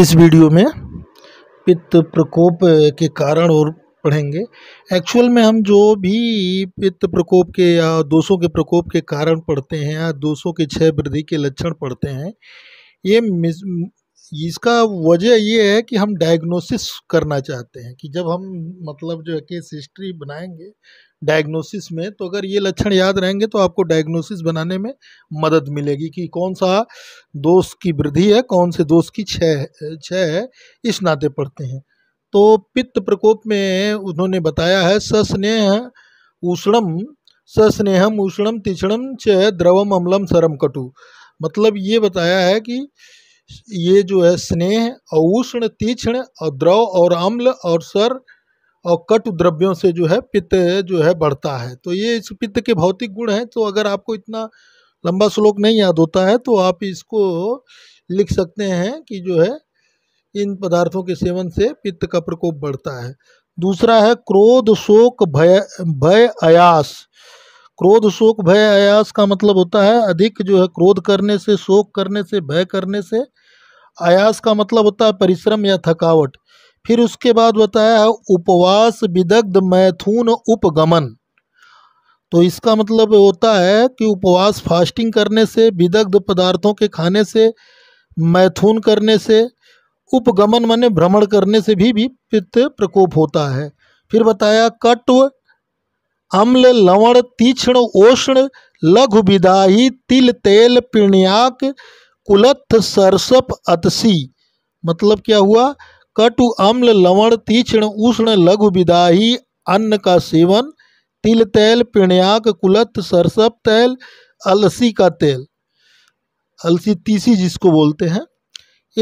इस वीडियो में पित्त प्रकोप के कारण और पढ़ेंगे एक्चुअल में हम जो भी पित्त प्रकोप के या दोषों के प्रकोप के कारण पढ़ते हैं या दोषों के क्षय वृद्धि के लक्षण पढ़ते हैं ये इसका वजह ये है कि हम डायग्नोसिस करना चाहते हैं कि जब हम मतलब जो है केस हिस्ट्री बनाएंगे डायग्नोसिस में तो अगर ये लक्षण याद रहेंगे तो आपको डायग्नोसिस बनाने में मदद मिलेगी कि कौन सा दोष की वृद्धि है कौन से दोष की छः छः है इस नाते पढ़ते हैं तो पित्त प्रकोप में उन्होंने बताया है सस्नेह उष्णम सस्नेहम उष्णम तीक्ष्णम च द्रवम अम्लम सरम कटु मतलब ये बताया है कि ये जो है स्नेह उष्ण तीक्ष्ण और द्रव और अम्ल और सर और कट द्रव्यों से जो है पित्त जो है बढ़ता है तो ये इस पित्त के भौतिक गुण हैं तो अगर आपको इतना लंबा श्लोक नहीं याद होता है तो आप इसको लिख सकते हैं कि जो है इन पदार्थों के सेवन से पित्त का प्रकोप बढ़ता है दूसरा है क्रोध शोक भय भय आयास क्रोध शोक भय आयास का मतलब होता है अधिक जो है क्रोध करने से शोक करने से भय करने से आयास का मतलब होता है परिश्रम या थकावट फिर उसके बाद बताया है उपवास विदग्ध मैथुन उपगमन तो इसका मतलब होता है कि उपवास फास्टिंग करने से विदग्ध पदार्थों के खाने से मैथुन करने से उपगमन माने भ्रमण करने से भी भी पित्त प्रकोप होता है फिर बताया कट्व अम्ल लवण तीक्ष्ण ओष्ण लघु विदाही तिल तेल पिण्याक कुलत्थ सरसप अतसी मतलब क्या हुआ कटु अम्ल लवण तीक्ष्ण उष्ण लघु विदाही अन्न का सेवन तिल तेल पिण्याक कुलत सरसप तेल अलसी का तेल अलसी तीसी जिसको बोलते हैं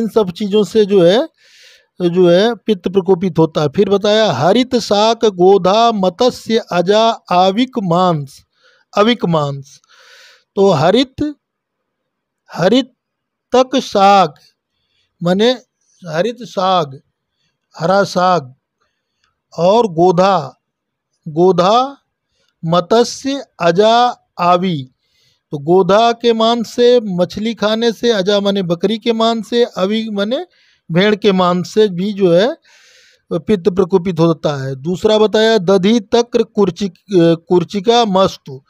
इन सब चीज़ों से जो है जो है पित्त प्रकोपित होता है फिर बताया हरित साक गोधा मत्स्य अजा आविक मांस अविक मांस तो हरित हरित तक शाक माने हरित साग हरा साग और गोधा गोधा मत्स्य अजा आवी तो गोधा के मांस से मछली खाने से अजा माने बकरी के मांस से अवी माने भेड़ के मांस से भी जो है पित्त प्रकोपित होता है दूसरा बताया दधी तक्र कुर्चिक कुर्चिका मस्तु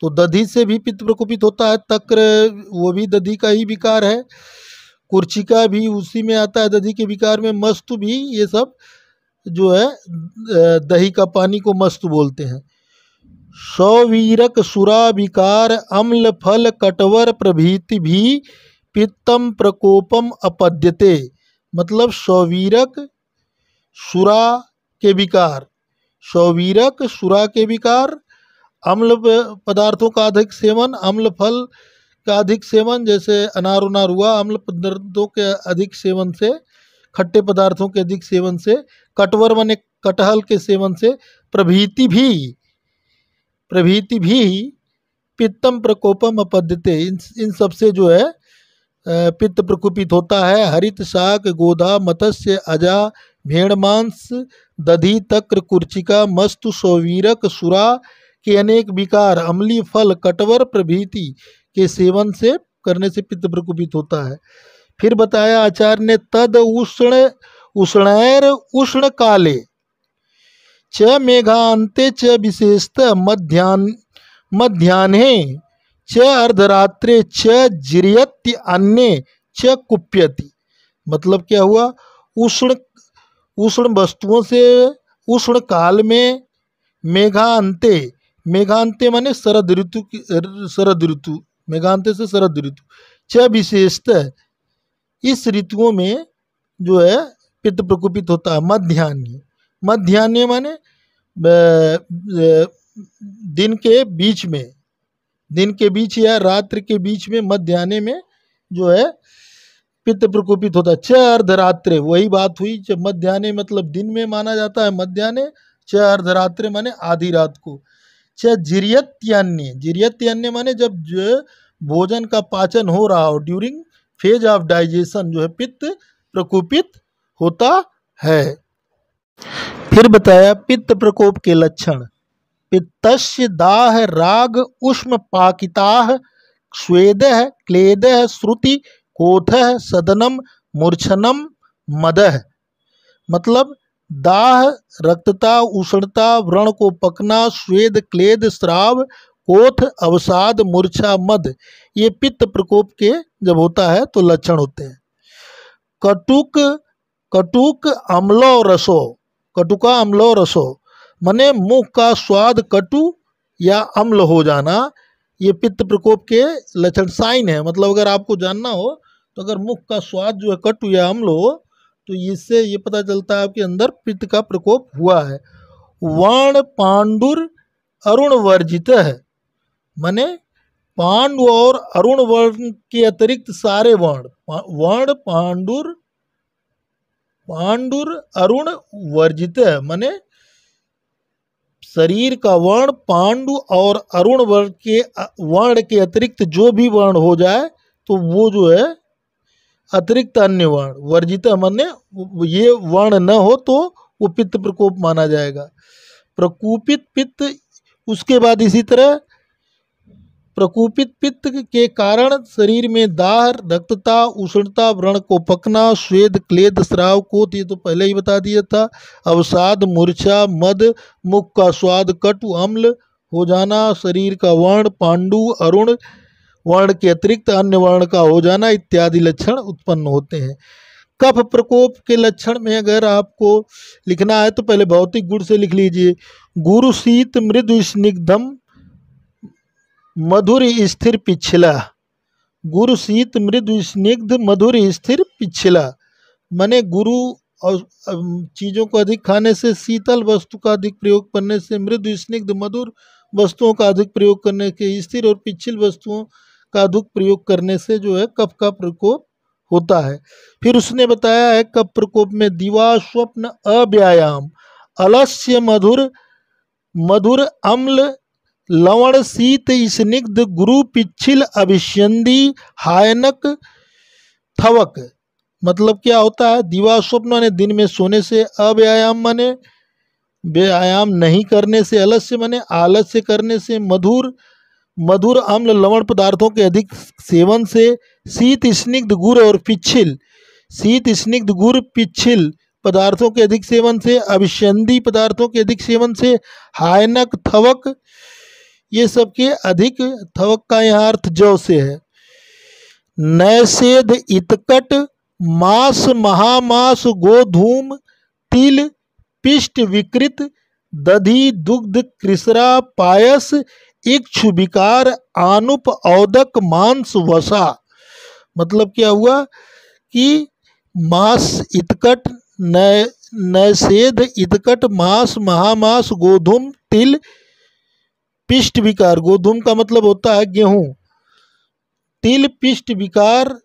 तो दधी से भी पित्त प्रकोपित होता है तक्र वो भी दधी का ही विकार है कुर्चिका भी उसी में आता है दधी के विकार में मस्त भी ये सब जो है दही का पानी को मस्त बोलते हैं सौवीरक सुरा विकार अम्ल फल कटवर प्रभृति भी पित्तम प्रकोपम अपद्यते मतलब सौवीरक सुरा के विकार सौवीरक सुरा के विकार अम्ल पदार्थों का अधिक सेवन अम्ल फल का अधिक सेवन जैसे अनार उनार हुआ अम्ल पदार्थों के अधिक सेवन से खट्टे पदार्थों के अधिक सेवन से कटवर मन कटहल के सेवन से प्रभीति भी प्रभीति भी पित्तम प्रकोपम अपद्यते इन इन सबसे जो है पित्त प्रकोपित होता है हरित शाक गोधा मत्स्य अजा भेड़ मांस दधि तक्र कुर्चिका मस्तु सौवीरक सुरा के अनेक विकार अम्ली फल कटवर प्रभृति के सेवन से करने से पित्त प्रकोपित होता है फिर बताया आचार्य ने तद उष्ण उष्णैर उष्ण काले च मेघांते च विशेषत मध्यान मध्यान्हे च अर्धरात्रे च जिरियत्य अन्य च कुप्यति मतलब क्या हुआ उष्ण उष्ण वस्तुओं से उष्ण काल में मेघांते मेघांते माने शरद ऋतु की शरद ऋतु मेघांत से शरद ऋतु छह विशेषतः इस ऋतुओं में जो है पित्त प्रकोपित होता है मध्यान्ह मध्यान्ह माने दिन के बीच में दिन के बीच या रात्र के बीच में मध्यान्ह में जो है पित्त प्रकोपित होता है छह अर्धरात्र वही बात हुई जब मध्यान्ह मतलब दिन में माना जाता है मध्यान्ह छह अर्धरात्र माने आधी रात को छह जिरियत जिरियत्यान्य जिरियत माने जब जो भोजन का पाचन हो रहा हो ड्यूरिंग फेज ऑफ डाइजेशन जो है पित्त प्रकोपित होता है फिर बताया पित्त प्रकोप के लक्षण पित्तस्य दाह राग उष्म पाकिता स्वेद क्लेद श्रुति कोथ सदनम मूर्छनम मदह मतलब दाह रक्तता उष्णता व्रण को पकना स्वेद क्लेद श्राव कोथ अवसाद मूर्छा मद ये पित्त प्रकोप के जब होता है तो लक्षण होते हैं कटुक कटुक अम्लो रसो कटुका अम्लो रसो मने मुख का स्वाद कटु या अम्ल हो जाना ये पित्त प्रकोप के लक्षण साइन है मतलब अगर आपको जानना हो तो अगर मुख का स्वाद जो है कटु या अम्ल हो तो इससे ये पता चलता है आपके अंदर पित्त का प्रकोप हुआ है वर्ण पांडुर अरुण वर्जित है मैने पांडु और अरुण वर्ण के अतिरिक्त सारे वर्ण वर्ण पांडुर पांडुर अरुण वर्जित मैने शरीर का वर्ण पांडु और अरुण वर्ण के वर्ण के अतिरिक्त जो भी वर्ण हो जाए तो वो जो है अतिरिक्त अन्य वर्ण वर्जित माने ये वर्ण न हो तो वो पित्त प्रकोप माना जाएगा प्रकोपित पित्त उसके बाद इसी तरह प्रकोपित पित्त के कारण शरीर में दाह रक्तता उष्णता व्रण को पकना स्वेद क्लेद श्राव को ये तो पहले ही बता दिया था अवसाद मूर्छा मद मुख का स्वाद कटु अम्ल हो जाना शरीर का वर्ण पांडु अरुण वर्ण के अतिरिक्त अन्य वर्ण का हो जाना इत्यादि लक्षण उत्पन्न होते हैं कफ प्रकोप के लक्षण में अगर आपको लिखना है तो पहले भौतिक गुण से लिख लीजिए गुरु शीत मृदु स्निग्धम मधुर स्थिर पिछला गुरु शीत मृदु स्निग्ध मधुर स्थिर पिछला मने गुरु और चीज़ों को अधिक खाने से शीतल वस्तु का अधिक प्रयोग करने से मृदु स्निग्ध मधुर वस्तुओं का अधिक प्रयोग करने के स्थिर और पिछिल वस्तुओं का अधिक प्रयोग करने से जो है कफ का प्रकोप होता है फिर उसने बताया है कफ प्रकोप में दीवा स्वप्न अव्यायाम अलस्य मधुर मधुर अम्ल लवण शीत स्निग्ध गुरु पिछिल अभिष्यंदी हायनक थवक मतलब क्या होता है दिवा स्वप्न माने दिन में सोने से अव्यायाम माने व्यायाम नहीं करने से अलस्य माने आलस्य करने से मधुर मधुर अम्ल लवण पदार्थों के अधिक सेवन से शीत स्निग्ध गुर और पिच्छिल शीत स्निग्ध गुर पिछिल पदार्थों के अधिक सेवन से अभिषंदी पदार्थों के अधिक सेवन से हायनक थवक ये सबके अधिक थवक का यहाँ अर्थ जौ से है नैसेध इतकट मास महामास गोधूम तिल पिष्ट विकृत दधि दुग्ध कृषरा पायस इक्षु विकार आनुप औदक मांस वसा मतलब क्या हुआ कि मास इतकट नैसेध इतकट मास महामास गोधूम तिल पिष्ट विकार गोधूम का मतलब होता है गेहूँ तिल पिष्ट विकार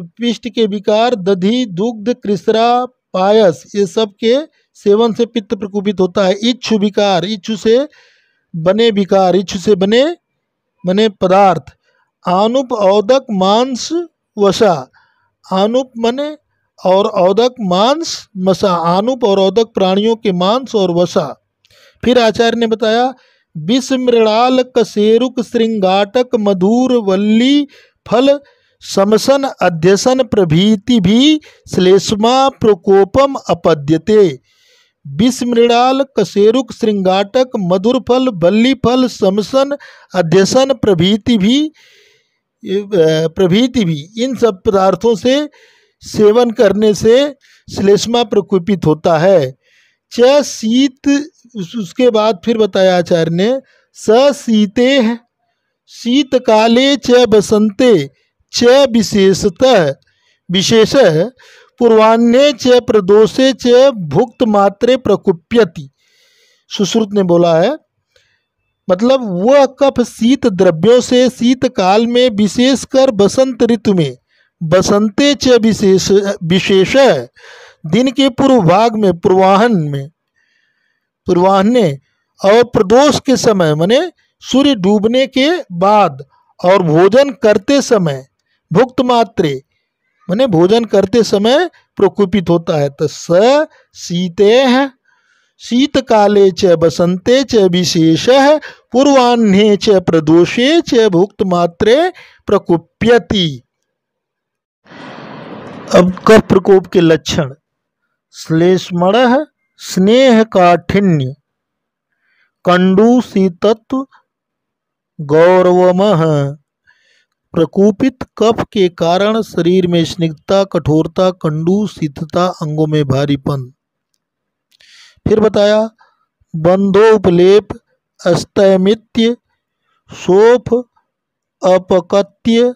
पिष्ट के विकार दधि दुग्ध कृषरा पायस ये सब के सेवन से पित्त प्रकोपित होता है इच्छु विकार इच्छु से बने विकार इच्छु से बने बने पदार्थ आनुप औदक मांस वसा आनुप मने और औदक मांस मसा आनुप और औदक प्राणियों के मांस और वसा फिर आचार्य ने बताया विस्मृणाल कसेरुक श्रृंगाटक मधुर वल्ली फल समसन अध्यसन प्रभृति भी श्लेष्मा प्रकोपम अपद्यते विस्मृणाल कसेरुक श्रृंगाटक मधुरफल बल्लीफल समसन अध्यसन प्रभृति भी प्रभृति भी इन सब पदार्थों से सेवन करने से श्लेष्मा प्रकोपित होता है च शीत उसके बाद फिर बताया आचार्य ने स शीते काले च बसंते च विशेषतः विशेष पूर्वान्ने च प्रदोषे च भुक्त मात्रे प्रकुप्यति सुश्रुत ने बोला है मतलब वह कफ शीत द्रव्यों से शीतकाल में विशेषकर बसंत ऋतु में बसंते च विशेष विशेष दिन के पूर्व भाग में पूर्वाहन में पूर्वाहने और प्रदोष के समय मने सूर्य डूबने के बाद और भोजन करते समय भुक्त मात्रे मने भोजन करते समय प्रकोपित होता है तो स सीते हैं काले च बसंते च विशेष पूर्वाह्ने च प्रदोषे च भुक्त मात्रे प्रकोप्यति अब कफ प्रकोप के लक्षण श्लेष्मण स्नेह काठिन्य कंडूसीतत्व गौरव प्रकोपित कफ के कारण शरीर में स्निग्धता कठोरता शीतता अंगों में भारीपन फिर बताया बंधोपलेप अस्तमित्य शोफ अपकत्य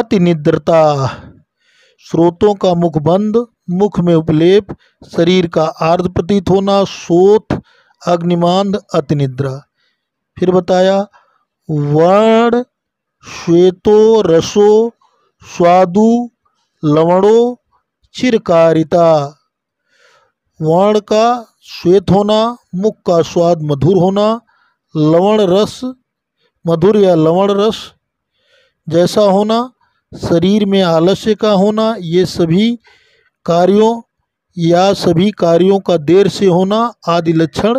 अतिनिद्रता स्रोतों का मुख बंद मुख में उपलेप शरीर का आर्ध प्रतीत होना शोथ अति अतिनिद्रा फिर बताया वर्ण श्वेतो रसो स्वादु लवणो चिरकारिता वर्ण का श्वेत होना मुख का स्वाद मधुर होना लवण रस मधुर या लवण रस जैसा होना शरीर में आलस्य का होना ये सभी कार्यों या सभी कार्यों का देर से होना आदि लक्षण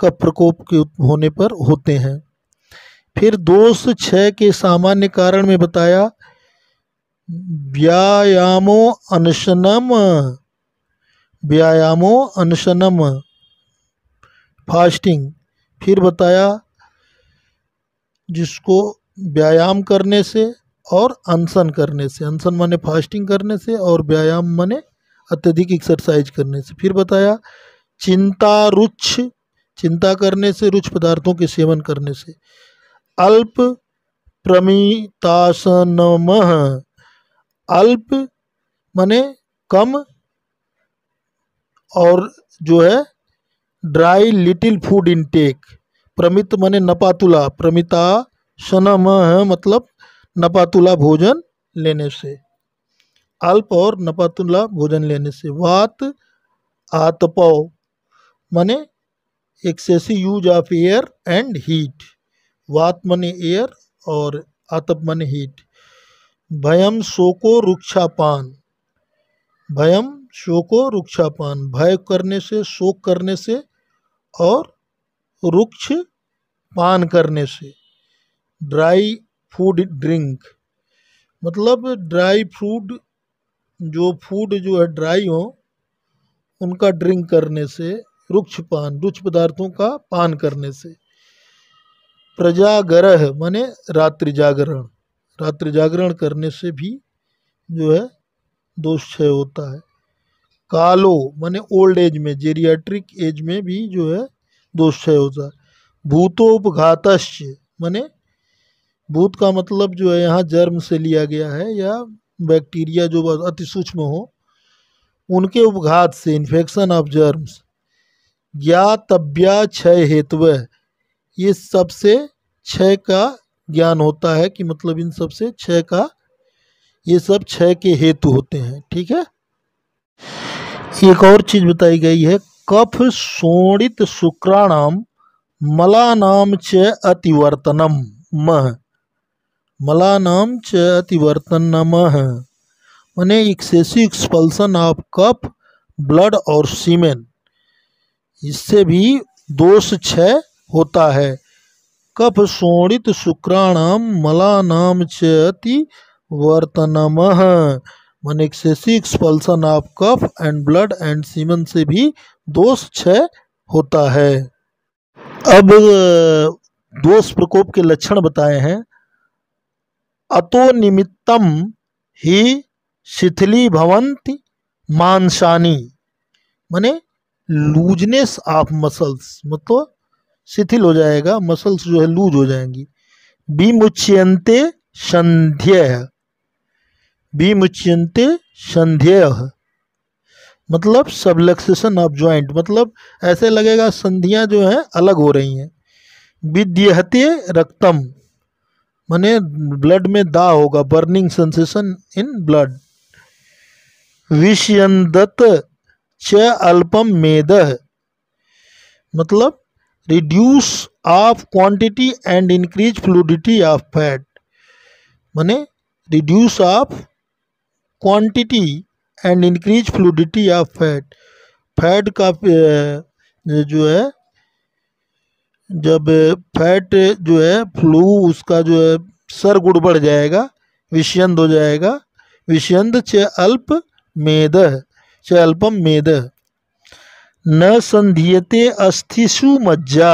का प्रकोप के होने पर होते हैं फिर दोष छः के सामान्य कारण में बताया व्यायामो अनशनम व्यायामो अनशनम फास्टिंग फिर बताया जिसको व्यायाम करने से और अनशन करने से अनशन माने फास्टिंग करने से और व्यायाम माने अत्यधिक एक्सरसाइज करने से फिर बताया चिंता रुच चिंता करने से रुच पदार्थों के सेवन करने से अल्प प्रमितासनम अल्प माने कम और जो है ड्राई लिटिल फूड इनटेक प्रमित माने नपातुला प्रमिता सनम मतलब नपातुला भोजन लेने से अल्प और नपातुला भोजन लेने से वात आतपो माने excessive use of air and heat वात मने एयर और आतप मने हीट भयम शोको रुक्षापान भयम शोको रुक्षापान भय करने से शोक करने से और रुक्ष पान करने से ड्राई फूड ड्रिंक मतलब ड्राई फ्रूट जो फूड जो है ड्राई हो उनका ड्रिंक करने से रुक्ष पान रुच पदार्थों का पान करने से प्रजागरह माने रात्रि जागरण रात्रि जागरण करने से भी जो है दोष क्षय होता है कालो माने ओल्ड एज में जेरियाट्रिक एज में भी जो है दोष क्षय होता है भूतोपघात माने भूत का मतलब जो है यहाँ जर्म से लिया गया है या बैक्टीरिया जो अति सूक्ष्म हो उनके उपघात से इन्फेक्शन ऑफ जर्म्स या तब्या क्षय हेतु ये सबसे क्षय का ज्ञान होता है कि मतलब इन सबसे क्षय का ये सब क्षय के हेतु होते हैं ठीक है एक और चीज बताई गई है कफ शोणित शुक्राणाम मलानाम च अतिवर्तनम मह मलानाम च अतिवर्तन नमः मैंने excessive expulsion of kapha blood और सीमेन इससे भी दोष क्षय होता है कप शोणित शुक्राणाम मलानाम च अतिवर्तनम मन excessive expulsion of kapha and blood and semen से भी दोष क्षय होता है अब दोष प्रकोप के लक्षण बताए हैं अतो निमित्तम ही शिथिली भवंती मानसानी माने लूजनेस ऑफ मसल्स मतलब शिथिल हो जाएगा मसल्स जो है लूज हो जाएंगी विमुच्यंते संध्य विमुच्यंते संध्य मतलब सबलक्सेशन ऑफ ज्वाइंट मतलब ऐसे लगेगा संधियां जो हैं अलग हो रही हैं विद्यहते रक्तम मैंने ब्लड में दा होगा बर्निंग सेंसेशन इन ब्लड विषयंदत च अल्पम मेद मतलब reduce of quantity and increase fluidity of fat मैंने reduce of quantity and increase fluidity of fat fat का जो है जब फैट जो है फ्लू उसका जो है सर गुड़ बढ़ जाएगा विषयंद हो जाएगा विषयंद च अल्प मेद च अल्पम मेद न संधियते अस्थिशु मज्जा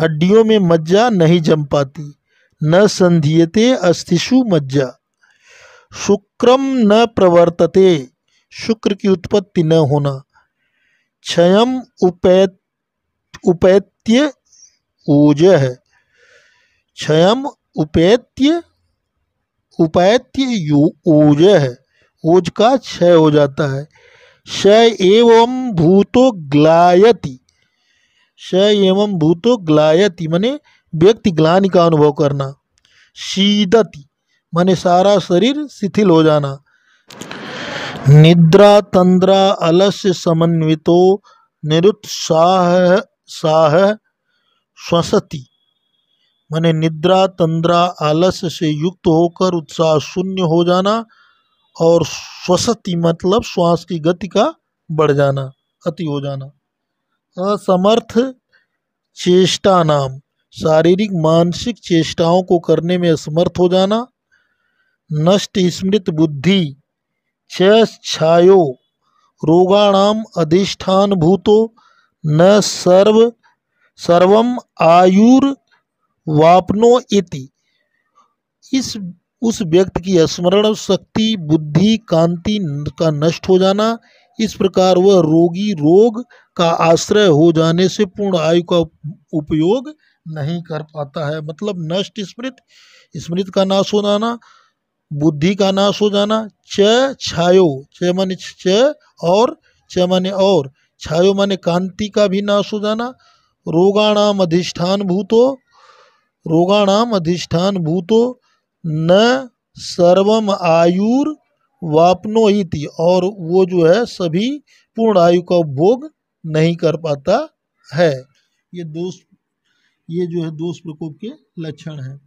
हड्डियों में मज्जा नहीं जम पाती न संधियते अस्थिशु मज्जा शुक्रम न प्रवर्तते शुक्र की उत्पत्ति न होना क्षय उपैत उपेत्य ऊज है क्षय उपेत्य उपैत्य ऊज ऊज ऊज का क्षय हो जाता है क्षय एवं भूतो ग्लायति क्षय एवं भूतो ग्लायति माने व्यक्ति ग्लानि का अनुभव करना शीदति माने सारा शरीर शिथिल हो जाना निद्रा तंद्रा अलस्य समन्वितो निरुत्साह साह श्वसती मैंने निद्रा तंद्रा आलस से युक्त होकर उत्साह शून्य हो जाना और स्वसति मतलब श्वास की गति का बढ़ जाना अति हो जाना असमर्थ चेष्टा नाम शारीरिक मानसिक चेष्टाओं को करने में असमर्थ हो जाना नष्ट स्मृत बुद्धि छाय रोगाणाम अधिष्ठान भूतो न सर्व सर्वम आयुर्वापनो इति इस उस व्यक्ति की स्मरण शक्ति बुद्धि कांति का नष्ट हो जाना इस प्रकार वह रोगी रोग का आश्रय हो जाने से पूर्ण आयु का उपयोग नहीं कर पाता है मतलब नष्ट स्मृत स्मृत का नाश हो जाना बुद्धि का नाश हो जाना च छायो च मन च और च मन और छायो माने कांति का भी नाश हो जाना रोगाणाम अधिष्ठान भूतो रोगाणाम अधिष्ठान भूतो न सर्वम आयुर वापनो ही थी और वो जो है सभी पूर्ण आयु का उपभोग नहीं कर पाता है ये दोष ये जो है दोष प्रकोप के लक्षण हैं